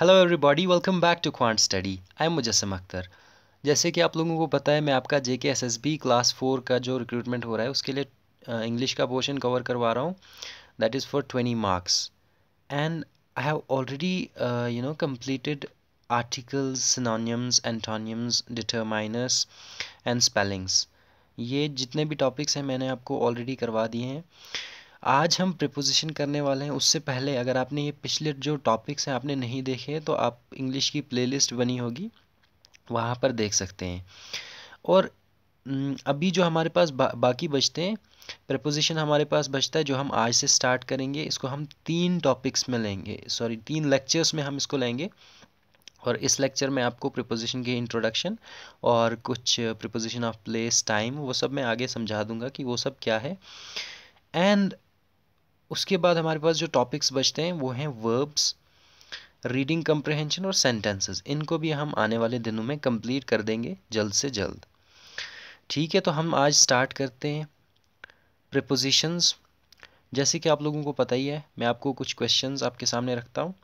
Hello everybody welcome back to quant study I am Mujassam Akhtar जैसे कि आप लोगों को पता है मैं आपका J K S S B class four का जो रिक्रूटमेंट हो रहा है उसके लिए इंग्लिश uh, का पोर्शन कवर करवा रहा हूँ that is for twenty marks and I have already you know completed articles synonyms antonyms determiners and spellings ये जितने भी टॉपिक्स हैं मैंने आपको ऑलरेडी करवा दिए हैं आज हम प्रिपोजिशन करने वाले हैं उससे पहले अगर आपने ये पिछले जो टॉपिक्स हैं आपने नहीं देखे तो आप इंग्लिश की प्लेलिस्ट बनी होगी वहाँ पर देख सकते हैं और अभी जो हमारे पास बा, बाकी बचते हैं प्रपोजिशन हमारे पास बचता है जो हम आज से स्टार्ट करेंगे इसको हम तीन टॉपिक्स में लेंगे सॉरी तीन लेक्चर्स में हम इसको लेंगे और इस लेक्चर में आपको प्रपोजिशन के इंट्रोडक्शन और कुछ प्रपोजिशन ऑफ प्लेस टाइम वो सब मैं आगे समझा दूंगा कि वो सब क्या है एंड उसके बाद हमारे पास जो टॉपिक्स बचते हैं वो हैं वर्ब्स रीडिंग कंप्रहेंशन और सेंटेंसेस इनको भी हम आने वाले दिनों में कंप्लीट कर देंगे जल्द से जल्द ठीक है तो हम आज स्टार्ट करते हैं प्रपोजिशंस जैसे कि आप लोगों को पता ही है मैं आपको कुछ क्वेश्चंस आपके सामने रखता हूँ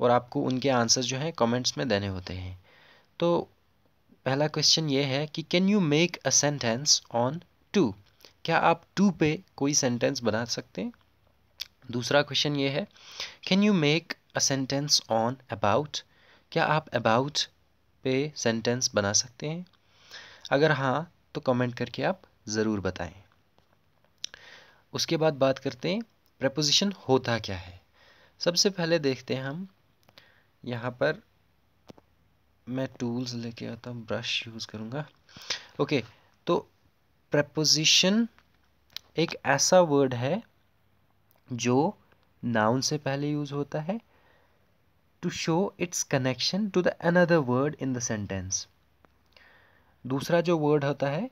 और आपको उनके आंसर जो हैं कमेंट्स में देने होते हैं तो पहला क्वेश्चन ये है कि can you make a sentence on to क्या आप टू पे कोई सेंटेंस बना सकते हैं दूसरा क्वेश्चन ये है can you make a sentence on about क्या आप अबाउट पे सेंटेंस बना सकते हैं अगर हाँ तो कमेंट करके आप ज़रूर बताएं उसके बाद बात करते हैं प्रपोजिशन होता क्या है सबसे पहले देखते हैं हम यहाँ पर मैं टूल्स लेके आता हूँ ब्रश यूज़ करूँगा ओके तो प्रपोजिशन एक ऐसा वर्ड है जो नाउन से पहले यूज़ होता है to show its connection to the another word in the sentence दूसरा जो वर्ड होता है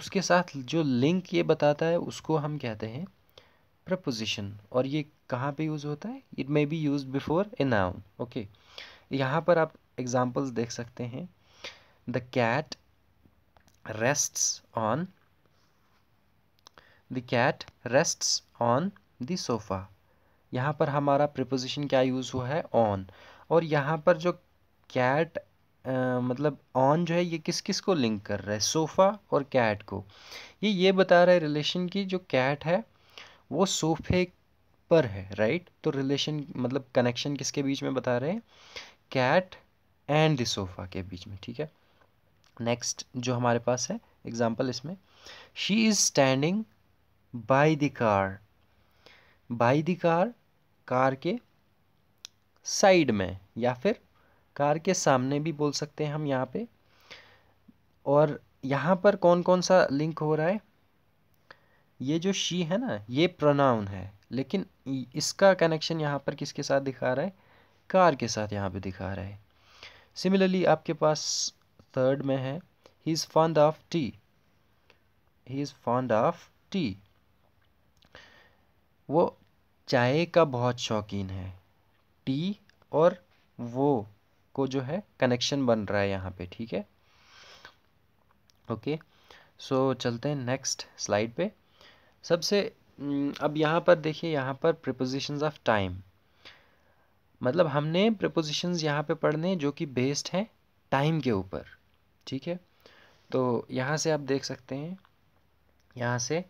उसके साथ जो लिंक ये बताता है उसको हम कहते हैं प्रपोजिशन और ये कहाँ पे यूज़ होता है it may be use before a noun okay यहाँ पर आप एग्जाम्पल्स देख सकते हैं the cat rests on the cat rests on the sofa यहाँ पर हमारा प्रिपोजिशन क्या यूज़ हुआ है ऑन और यहाँ पर जो कैट मतलब ऑन जो है ये किस किस को लिंक कर रहा है सोफ़ा और कैट को ये ये बता रहा है रिलेशन की जो कैट है वो सोफ़े पर है राइट तो रिलेशन मतलब कनेक्शन किसके बीच में बता रहे हैं कैट एंड द सोफ़ा के बीच में ठीक है नेक्स्ट जो हमारे पास है एग्जाम्पल इसमें she is standing by the car by the car car के साइड में या फिर कार के सामने भी बोल सकते हैं हम यहाँ पे और यहाँ पर कौन कौन सा लिंक हो रहा है ये जो शी है ना ये प्रोनाउन है लेकिन इसका कनेक्शन यहाँ पर किसके साथ दिखा रहा है कार के साथ यहाँ पे दिखा रहा है सिमिलरली आपके पास थर्ड में है he is fond of tea he is fond of tea वो चाय का बहुत शौकीन है टी और वो को जो है कनेक्शन बन रहा है यहाँ पे ठीक है ओके सो चलते हैं नेक्स्ट स्लाइड पे सबसे हम्म, अब यहाँ पर देखिए यहाँ पर प्रिपोजिशंस ऑफ टाइम मतलब हमने प्रपोजिशंस यहाँ पे पढ़ने जो कि बेस्ड हैं टाइम के ऊपर ठीक है तो यहाँ से आप देख सकते हैं यहाँ से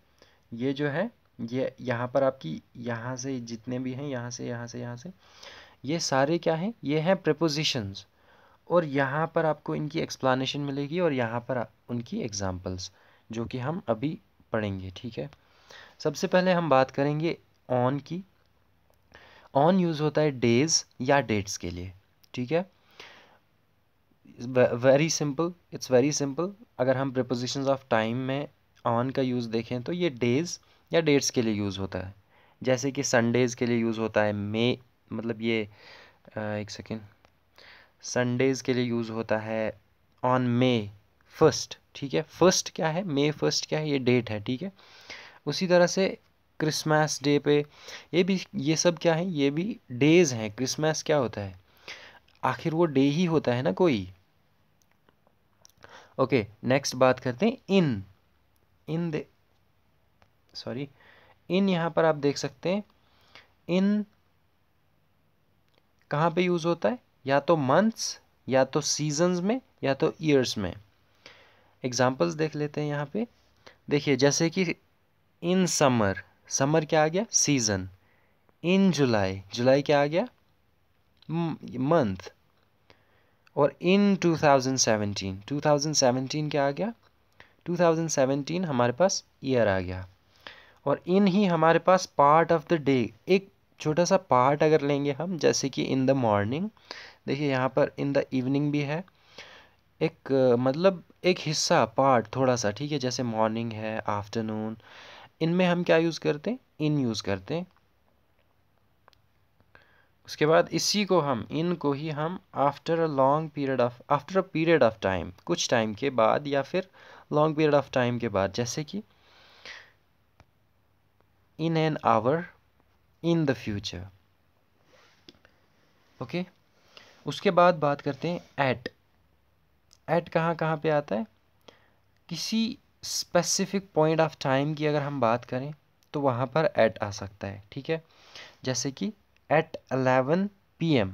ये जो है ये यहाँ पर आपकी यहाँ से जितने भी हैं यहाँ से यहाँ से यहाँ से ये सारे क्या हैं ये हैं प्रपोजिशंस और यहाँ पर आपको इनकी एक्सप्लानशन मिलेगी और यहाँ पर उनकी एग्ज़ाम्पल्स जो कि हम अभी पढ़ेंगे ठीक है सबसे पहले हम बात करेंगे ऑन की ऑन यूज़ होता है डेज़ या डेट्स के लिए ठीक है very simple it's very simple अगर हम प्रपोजिशन ऑफ टाइम में ऑन का यूज़ देखें तो ये डेज़ या डेट्स के लिए यूज़ होता है जैसे कि संडेज़ के लिए यूज़ होता है मे मतलब ये एक सेकेंड संडेज़ के लिए यूज़ होता है ऑन मे फर्स्ट ठीक है फर्स्ट क्या है मे फर्स्ट क्या है ये डेट है ठीक है उसी तरह से क्रिसमस डे पे ये भी ये सब क्या है ये भी डेज़ हैं क्रिसमस क्या होता है आखिर वो डे ही होता है ना कोई ओके नेक्स्ट बात करते हैं इन इन द सॉरी इन यहाँ पर आप देख सकते हैं इन कहाँ पे यूज़ होता है या तो मंथ्स या तो सीजन्स में या तो ईयर्स में एग्जांपल्स देख लेते हैं यहाँ पे देखिए जैसे कि इन समर समर क्या आ गया सीज़न इन जुलाई जुलाई क्या आ गया मंथ और इन 2017 2017 क्या आ गया 2017 हमारे पास ईयर आ गया और इन ही हमारे पास पार्ट ऑफ द डे एक छोटा सा पार्ट अगर लेंगे हम जैसे कि इन द मॉर्निंग देखिए यहाँ पर इन द इवनिंग भी है एक मतलब एक हिस्सा पार्ट थोड़ा सा ठीक है जैसे मॉर्निंग है आफ्टरनून इनमें हम क्या यूज़ करते हैं इन यूज़ करते हैं उसके बाद इसी को हम इन को ही हम after a long period of after a period of time कुछ टाइम के बाद या फिर लॉन्ग पीरियड ऑफ टाइम के बाद जैसे कि in an hour in the future okay okay? उसके बाद बात करते हैं एट एट कहाँ कहाँ पे आता है किसी स्पेसिफिक पॉइंट ऑफ टाइम की अगर हम बात करें तो वहाँ पर एट आ सकता है ठीक है जैसे कि एट अलेवन पी एम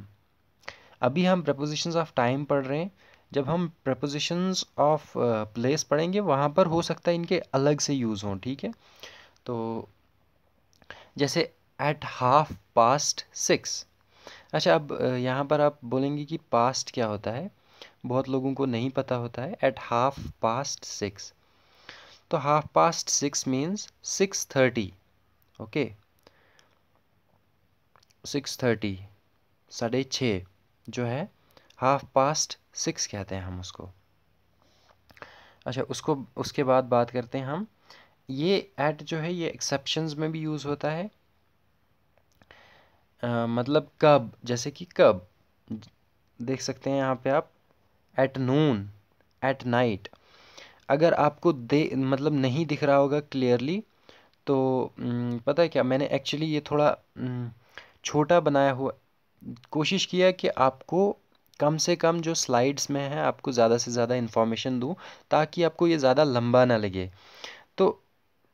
अभी हम प्रपोजिशन ऑफ टाइम पढ़ रहे हैं जब हम प्रपोजिशंस ऑफ प्लेस पढ़ेंगे वहाँ पर हो सकता है इनके अलग से यूज़ हों ठीक है तो जैसे एट हाफ पास्ट सिक्स अच्छा अब यहाँ पर आप बोलेंगे कि पास्ट क्या होता है बहुत लोगों को नहीं पता होता है एट हाफ पास्ट सिक्स तो half past six means six thirty okay six thirty साढ़े छः जो है हाफ पास्ट सिक्स कहते हैं हम उसको अच्छा उसको उसके बाद बात करते हैं हम ये एट जो है ये एक्सेप्शंस में भी यूज़ होता है आ, मतलब कब जैसे कि कब देख सकते हैं यहाँ पे आप एट नून एट नाइट अगर आपको दे मतलब नहीं दिख रहा होगा क्लियरली तो पता है क्या मैंने एक्चुअली ये थोड़ा छोटा बनाया हुआ कोशिश किया कि आपको कम से कम जो स्लाइड्स में है आपको ज़्यादा से ज़्यादा इन्फॉर्मेशन दूँ ताकि आपको ये ज़्यादा लंबा ना लगे तो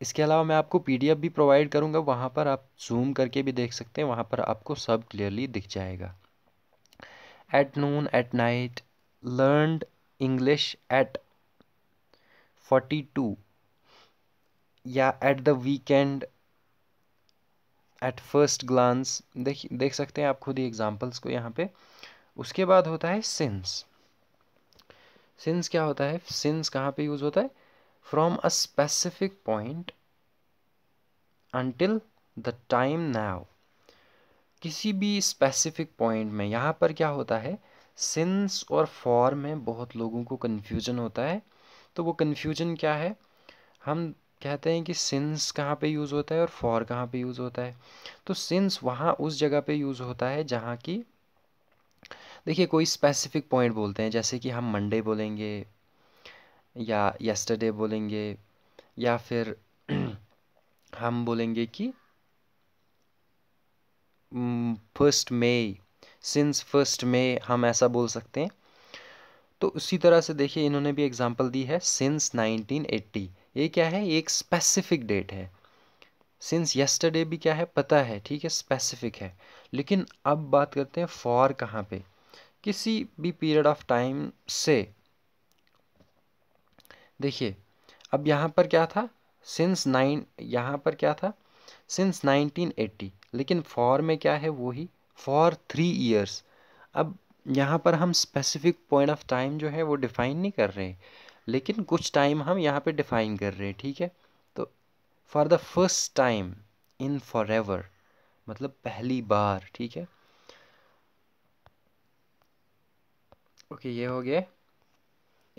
इसके अलावा मैं आपको पीडीएफ भी प्रोवाइड करूँगा वहाँ पर आप जूम करके भी देख सकते हैं वहाँ पर आपको सब क्लियरली दिख जाएगा at noon at night learn English at forty two या at the weekend at first glance देख देख सकते हैं आप खुद ही एग्जांपल्स को यहाँ पे उसके बाद होता है सिंस सिंस क्या होता है सिंस कहाँ पे यूज़ होता है from a specific point until the time now किसी भी स्पेसिफिक पॉइंट में यहाँ पर क्या होता है सिंस और फॉर में बहुत लोगों को कन्फ्यूजन होता है तो वो कन्फ्यूजन क्या है हम कहते हैं कि सिंस कहाँ पे यूज़ होता है और फॉर कहाँ पे यूज़ होता है तो सिंस वहाँ उस जगह पे यूज़ होता है जहाँ की देखिए कोई स्पेसिफिक पॉइंट बोलते हैं जैसे कि हम मंडे बोलेंगे या यस्टरडे बोलेंगे या फिर हम बोलेंगे कि first May since first May हम ऐसा बोल सकते हैं तो उसी तरह से देखिए इन्होंने भी एग्जांपल दी है सिंस 1980 ये क्या है ये एक स्पेसिफिक डेट है सिंस यस्टरडे भी क्या है पता है ठीक है स्पेसिफिक है लेकिन अब बात करते हैं फॉर कहाँ पे किसी भी पीरियड ऑफ टाइम से देखिए अब यहाँ पर क्या था सिंस नाइन यहाँ पर क्या था सिंस 1980 लेकिन फॉर में क्या है वो ही फॉर थ्री ईयर्स अब यहाँ पर हम स्पेसिफिक पॉइंट ऑफ टाइम जो है वो डिफ़ाइन नहीं कर रहे लेकिन कुछ टाइम हम यहाँ पे डिफ़ाइन कर रहे हैं ठीक है तो for the first time in forever एवर मतलब पहली बार ठीक है ओके ये हो गया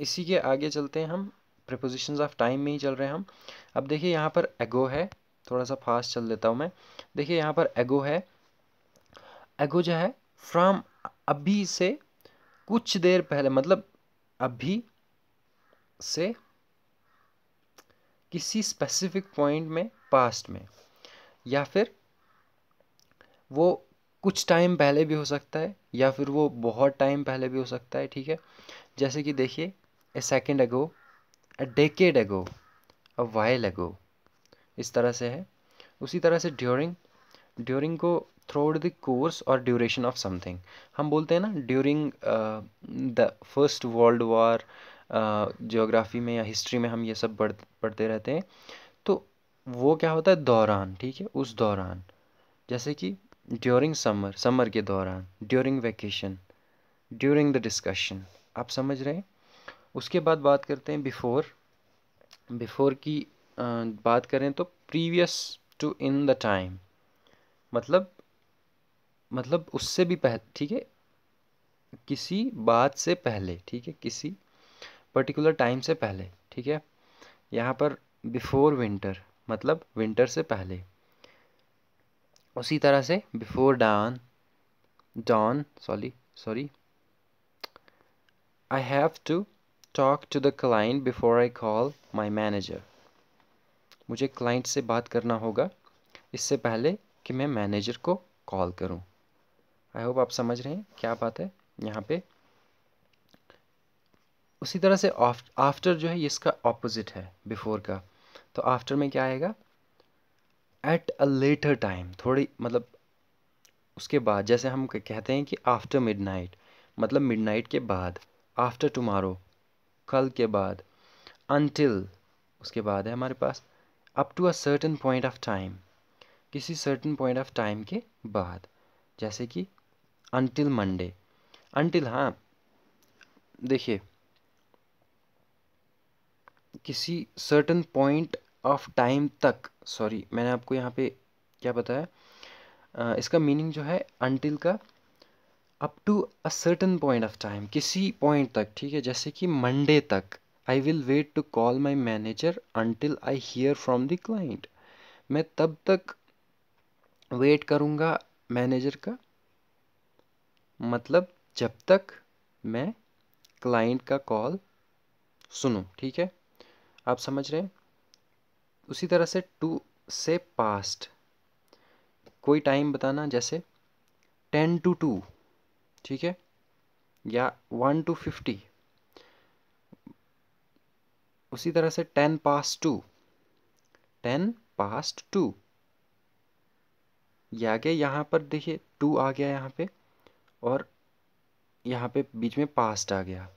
इसी के आगे चलते हैं हम प्रपोजिशन ऑफ टाइम में ही चल रहे हैं हम अब देखिए यहाँ पर एगो है थोड़ा सा फास्ट चल देता हूँ मैं देखिए यहाँ पर एगो है एगो जो है फ्राम अभी से कुछ देर पहले मतलब अभी से किसी स्पेसिफिक पॉइंट में पास्ट में या फिर वो कुछ टाइम पहले भी हो सकता है या फिर वो बहुत टाइम पहले भी हो सकता है ठीक है जैसे कि देखिए ए सेकेंड अगो अ डेकेड एगो अ वाइल एगो इस तरह से है उसी तरह से ड्यूरिंग ड्यूरिंग को थ्रू द कोर्स और ड्यूरेशन ऑफ समथिंग हम बोलते हैं ना during the first world war geography में या हिस्ट्री में हम ये सब पढ़ पढ़ते रहते हैं तो वो क्या होता है दौरान ठीक है उस दौरान जैसे कि ड्यूरिंग समर समर के दौरान during vacation during the discussion आप समझ रहे हैं उसके बाद बात करते हैं बिफ़ोर बिफ़ोर की बात करें तो previous to in the time मतलब मतलब उससे भी पह ठीक है किसी बात से पहले ठीक है किसी पर्टिकुलर टाइम से पहले ठीक है यहाँ पर बिफोर विंटर मतलब विंटर से पहले उसी तरह से before dawn dawn sorry sorry I have to talk to the client before I call my manager. मुझे क्लाइंट से बात करना होगा इससे पहले कि मैं मैनेजर को कॉल करूं। आई होप आप समझ रहे हैं क्या बात है यहाँ पे उसी तरह से आफ्टर जो है इसका ऑपोजिट है बिफोर का तो आफ्टर में क्या आएगा एट अ लेटर टाइम थोड़ी मतलब उसके बाद जैसे हम कहते हैं कि आफ्टर मिडनाइट मतलब मिडनाइट के बाद आफ्टर टुमारो कल के बाद अनटिल उसके बाद है हमारे पास up to a certain point of time किसी सर्टन पॉइंट ऑफ टाइम के बाद जैसे कि अनटिल मंडे अनटिल हाँ देखिए किसी सर्टन पॉइंट ऑफ टाइम तक सॉरी मैंने आपको यहाँ पे क्या बताया इसका मीनिंग जो है अनटिल का up to a certain point of time किसी पॉइंट तक ठीक है जैसे कि मंडे तक I will wait to call my manager until I hear from the client मैं तब तक वेट करूँगा मैनेजर का मतलब जब तक मैं क्लाइंट का कॉल सुनूं ठीक है आप समझ रहे हैं उसी तरह से टू से पास्ट कोई टाइम बताना जैसे टेन टू टू ठीक है या वन टू फिफ्टी उसी तरह से ten pass two ten past two ये आ गया यहाँ पर देखिए टू आ गया यहाँ पे और यहाँ पे बीच में पास्ट आ गया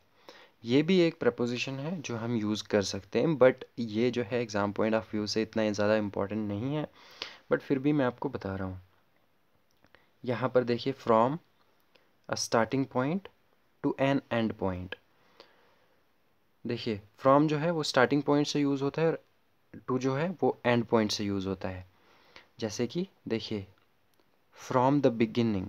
ये भी एक प्रपोजिशन है जो हम यूज़ कर सकते हैं बट ये जो है एग्ज़ाम पॉइंट ऑफ व्यू से इतना ज़्यादा इम्पोर्टेंट नहीं है बट फिर भी मैं आपको बता रहा हूँ यहाँ पर देखिए from a starting point to an end point देखिए फ्रॉम जो है वो स्टार्टिंग पॉइंट से यूज़ होता है और टू जो है वो एंड पॉइंट से यूज़ होता है जैसे कि देखिए फ्रॉम द बिगिनिंग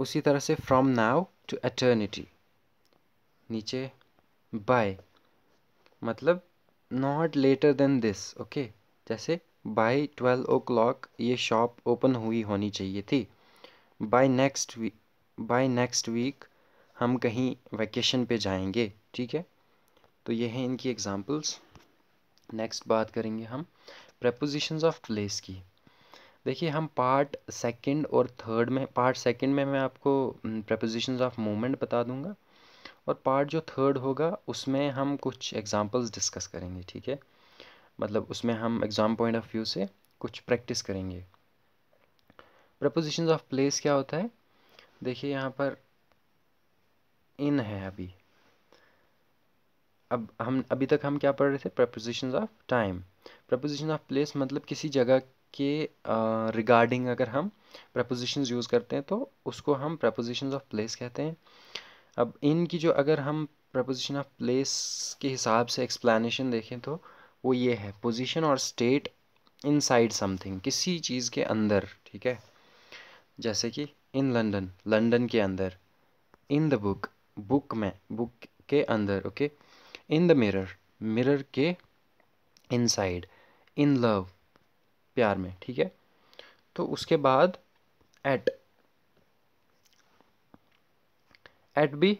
उसी तरह से फ्रॉम नाव टू एटर्निटी नीचे बाय मतलब not later than this okay जैसे बाई ट्वेल्व ओ क्लाक ये शॉप ओपन हुई होनी चाहिए थी by next we by next week हम कहीं वैकेशन पे जाएंगे ठीक है तो ये हैं इनकी एग्जांपल्स नेक्स्ट बात करेंगे हम प्रपोजिशंस ऑफ प्लेस की देखिए हम पार्ट सेकंड और थर्ड में पार्ट सेकंड में मैं आपको प्रपोजिशंस ऑफ मोमेंट बता दूंगा और पार्ट जो थर्ड होगा उसमें हम कुछ एग्जांपल्स डिस्कस करेंगे ठीक है मतलब उसमें हम एग्ज़ाम पॉइंट ऑफ व्यू से कुछ प्रैक्टिस करेंगे प्रपोजिशन ऑफ प्लेस क्या होता है देखिए यहाँ पर इन है अभी अब हम अभी तक हम क्या पढ़ रहे थे preposition of time preposition of place मतलब किसी जगह के रिगार्डिंग uh, अगर हम प्रपोजिशन यूज़ करते हैं तो उसको हम प्रपोजिशन ऑफ प्लेस कहते हैं अब इन की जो अगर हम प्रपोजिशन ऑफ प्लेस के हिसाब से एक्सप्लेनेशन देखें तो वो ये है पोजीशन और स्टेट इनसाइड समथिंग किसी चीज़ के अंदर ठीक है जैसे कि इन लंदन लंदन के अंदर इन द बुक बुक में बुक के अंदर okay in the mirror mirror के इनसाइड इन लव प्यार में ठीक है तो उसके बाद at at be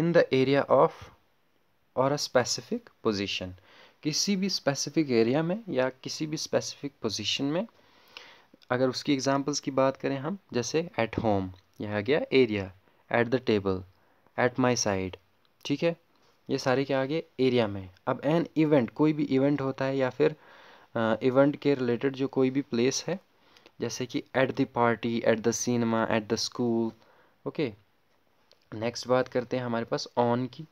in the area of और अ स्पेसिफिक पोजीशन किसी भी स्पेसिफिक एरिया में या किसी भी स्पेसिफिक पोजीशन में अगर उसकी एग्जांपल्स की बात करें हम जैसे एट होम यह आ गया area at the table at my side ठीक है ये सारे क्या आ गए एरिया में अब एन इवेंट कोई भी इवेंट होता है या फिर इवेंट के रिलेटेड जो कोई भी प्लेस है जैसे कि at the party at the cinema at the school okay next बात करते हैं हमारे पास ऑन की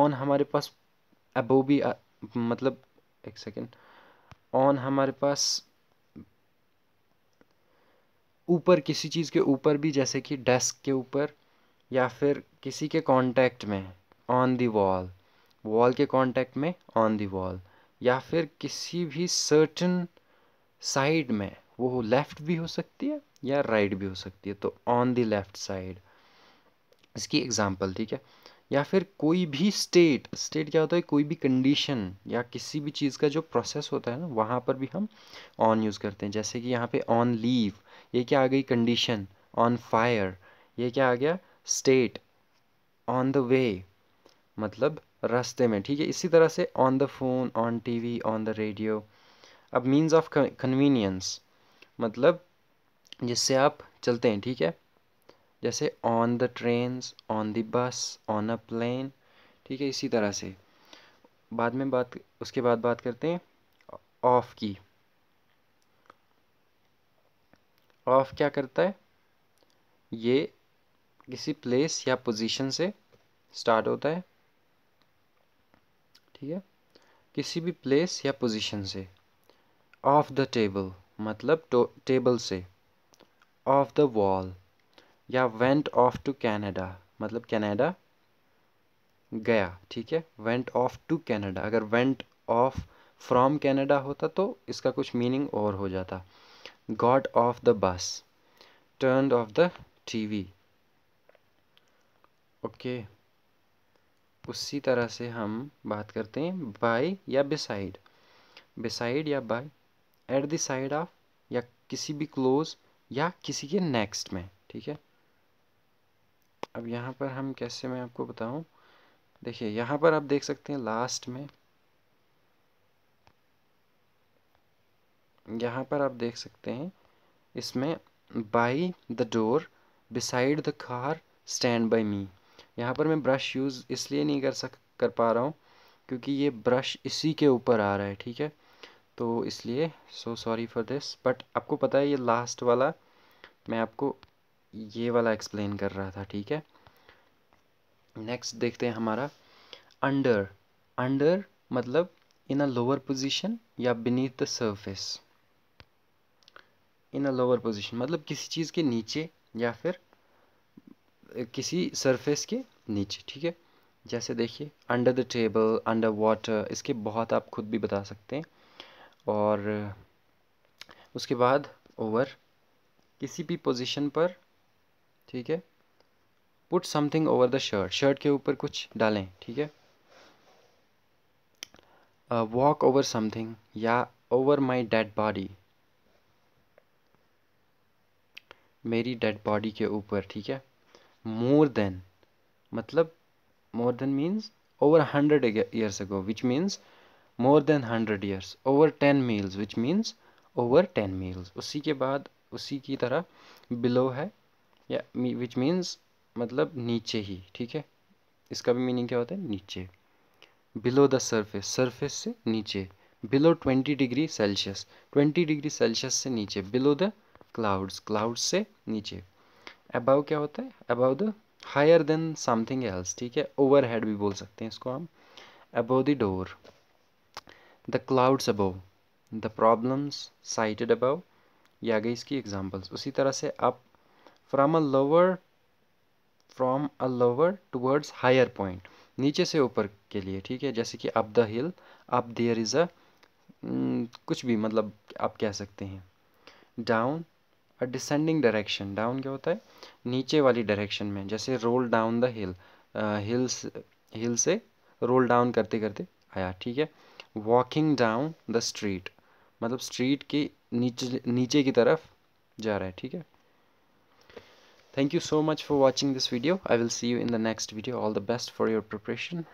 ऑन हमारे पास अबो भी मतलब एक सेकेंड ऑन हमारे पास ऊपर किसी चीज़ के ऊपर भी जैसे कि डेस्क के ऊपर या फिर किसी के कांटेक्ट में ऑन दी वॉल वॉल के कांटेक्ट में ऑन दी वॉल या फिर किसी भी सर्टन साइड में वो लेफ़्ट भी हो सकती है या राइट right भी हो सकती है तो ऑन दी लेफ़्ट साइड इसकी एग्ज़ाम्पल ठीक है या फिर कोई भी स्टेट स्टेट क्या होता है कोई भी कंडीशन या किसी भी चीज़ का जो प्रोसेस होता है ना वहाँ पर भी हम ऑन यूज़ करते हैं जैसे कि यहाँ पे ऑन लीव ये क्या आ गई कंडीशन ऑन फायर ये क्या आ गया स्टेट ऑन द वे मतलब रास्ते में ठीक है इसी तरह से on the phone on TV on the radio अब मीन्स ऑफ कन्वीनियंस मतलब जिससे आप चलते हैं ठीक है जैसे on the trains on the bus on a plane ठीक है इसी तरह से बाद में बात उसके बाद बात करते हैं ऑफ की ऑफ क्या करता है ये किसी प्लेस या पोजीशन से स्टार्ट होता है ठीक है किसी भी प्लेस या पोजीशन से ऑफ द टेबल मतलब टेबल से ऑफ द वॉल या वेंट ऑफ टू कैनेडा मतलब कैनेडा गया ठीक है वेंट ऑफ टू कैनेडा अगर वेंट ऑफ फ्रॉम कैनेडा होता तो इसका कुछ मीनिंग और हो जाता got off the bus turn off the TV okay उसी तरह से हम बात करते हैं बाय या बिसाइड बिसाइड या by at the side of या किसी भी क्लोज या किसी के नेक्स्ट में ठीक है अब यहाँ पर हम कैसे मैं आपको बताऊँ देखिए यहाँ पर आप देख सकते हैं लास्ट में यहाँ पर आप देख सकते हैं इसमें by the door beside the car stand by me यहाँ पर मैं ब्रश यूज़ इसलिए नहीं कर सक कर पा रहा हूँ क्योंकि ये ब्रश इसी के ऊपर आ रहा है ठीक है तो इसलिए so sorry for this but आपको पता है ये लास्ट वाला मैं आपको ये वाला एक्सप्लेन कर रहा था ठीक है नेक्स्ट देखते हैं हमारा अंडर अंडर मतलब इन अ लोअर पोजीशन या beneath the surface in a lower position मतलब किसी चीज़ के नीचे या फिर किसी सरफेस के नीचे ठीक है जैसे देखिए under the table under water इसके बहुत आप खुद भी बता सकते हैं और उसके बाद ओवर किसी भी पोजीशन पर ठीक है put something over the shirt shirt के ऊपर कुछ डालें ठीक है वॉक ओवर समथिंग या ओवर माई डेड बॉडी मेरी डेड बॉडी के ऊपर ठीक है मोर देन मतलब more than means over hundred years ago which means more than hundred years over ten miles which means over ten miles उसी के बाद उसी की तरह बिलो है या विच मीन्स मतलब नीचे ही ठीक है इसका भी मीनिंग क्या होता है नीचे बिलो द सर्फेस सर्फेस से नीचे below twenty degree Celsius twenty degree Celsius से नीचे बिलो द क्लाउड्स क्लाउड्स से नीचे अबाव क्या होता है above the higher than something else ठीक है ओवर हेड भी बोल सकते हैं इसको हम above the door the clouds above the problems cited above या गई इसकी एग्जाम्पल्स उसी तरह से आप from a lower from a lower towards higher point नीचे से ऊपर के लिए ठीक है जैसे कि up the hill up there is a कुछ भी मतलब आप कह सकते हैं down a descending direction down क्या होता है नीचे वाली डायरेक्शन में जैसे roll down the hill hills hill से रोल डाउन करते करते आया ठीक है वॉकिंग डाउन द स्ट्रीट मतलब स्ट्रीट के नीचे नीचे की तरफ जा रहा है ठीक है Thank you so much for watching this video. I will see you in the next video. All the best for your preparation.